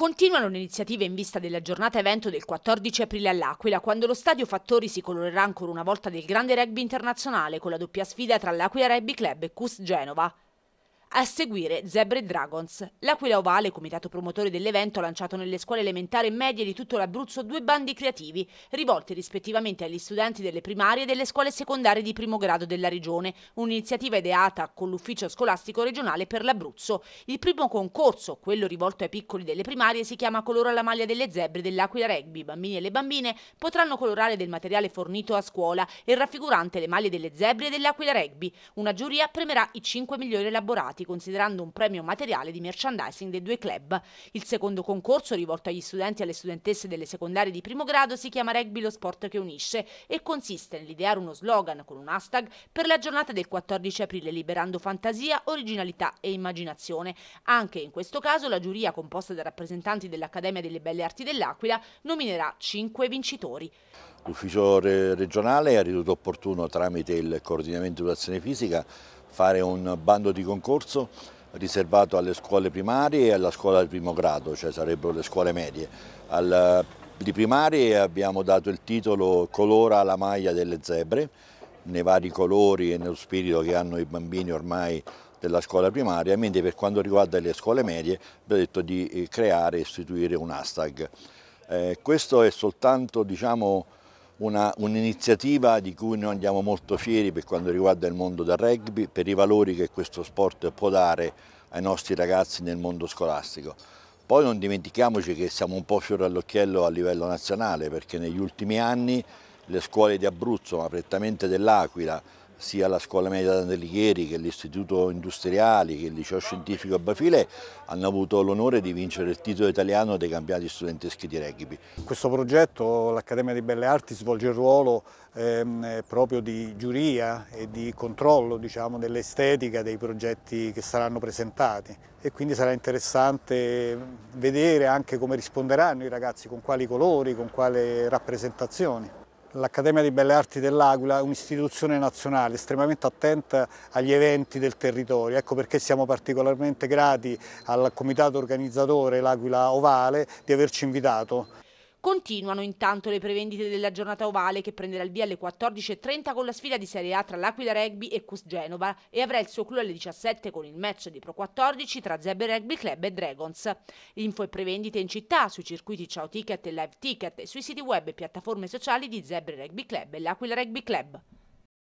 Continuano le iniziative in vista della giornata evento del 14 aprile all'Aquila, quando lo stadio Fattori si colorerà ancora una volta del grande rugby internazionale con la doppia sfida tra l'Aquila Rugby Club e CUS Genova. A seguire Zebre Dragons. L'Aquila Ovale, comitato promotore dell'evento, ha lanciato nelle scuole elementari e medie di tutto l'Abruzzo due bandi creativi, rivolti rispettivamente agli studenti delle primarie e delle scuole secondarie di primo grado della regione, un'iniziativa ideata con l'Ufficio Scolastico Regionale per l'Abruzzo. Il primo concorso, quello rivolto ai piccoli delle primarie, si chiama Colora la maglia delle zebre dell'Aquila Rugby. I bambini e le bambine potranno colorare del materiale fornito a scuola e raffigurante le maglie delle zebre dell'Aquila Rugby. Una giuria premerà i 5 migliori elaborati importanti considerando un premio materiale di merchandising dei due club. Il secondo concorso rivolto agli studenti e alle studentesse delle secondarie di primo grado si chiama Rugby lo sport che unisce e consiste nell'ideare uno slogan con un hashtag per la giornata del 14 aprile liberando fantasia, originalità e immaginazione. Anche in questo caso la giuria composta da rappresentanti dell'Accademia delle Belle Arti dell'Aquila nominerà 5 vincitori. L'ufficio regionale ha ritenuto opportuno tramite il coordinamento di azione fisica fare un bando di concorso riservato alle scuole primarie e alla scuola di primo grado, cioè sarebbero le scuole medie. Al, eh, di primarie abbiamo dato il titolo Colora la maglia delle zebre, nei vari colori e nello spirito che hanno i bambini ormai della scuola primaria, mentre per quanto riguarda le scuole medie abbiamo detto di eh, creare e istituire un hashtag. Eh, questo è soltanto diciamo, un'iniziativa di cui noi andiamo molto fieri per quanto riguarda il mondo del rugby, per i valori che questo sport può dare ai nostri ragazzi nel mondo scolastico. Poi non dimentichiamoci che siamo un po' fiore all'occhiello a livello nazionale perché negli ultimi anni le scuole di Abruzzo, ma prettamente dell'Aquila, sia la scuola media d'Andelichieri che l'istituto industriale che il liceo scientifico a Bafile hanno avuto l'onore di vincere il titolo italiano dei campionati studenteschi di rugby. In questo progetto l'Accademia di Belle Arti svolge il ruolo ehm, proprio di giuria e di controllo diciamo, dell'estetica dei progetti che saranno presentati e quindi sarà interessante vedere anche come risponderanno i ragazzi, con quali colori, con quali rappresentazioni. L'Accademia di Belle Arti dell'Aquila è un'istituzione nazionale estremamente attenta agli eventi del territorio, ecco perché siamo particolarmente grati al comitato organizzatore L'Aquila Ovale di averci invitato. Continuano intanto le prevendite della giornata ovale che prenderà il via alle 14.30 con la sfida di Serie A tra l'Aquila Rugby e Cus Genova e avrà il suo clou alle 17 con il match di Pro 14 tra Zebra Rugby Club e Dragons. Info e prevendite in città sui circuiti Ciao Ticket e Live Ticket e sui siti web e piattaforme sociali di Zebra Rugby Club e l'Aquila Rugby Club.